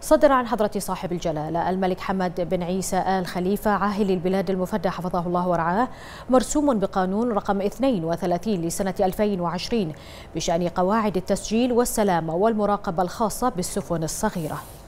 صدر عن حضرة صاحب الجلالة الملك حمد بن عيسى آل خليفة عاهل البلاد المفدى حفظه الله ورعاه مرسوم بقانون رقم 32 لسنة 2020 بشأن قواعد التسجيل والسلامة والمراقبة الخاصة بالسفن الصغيرة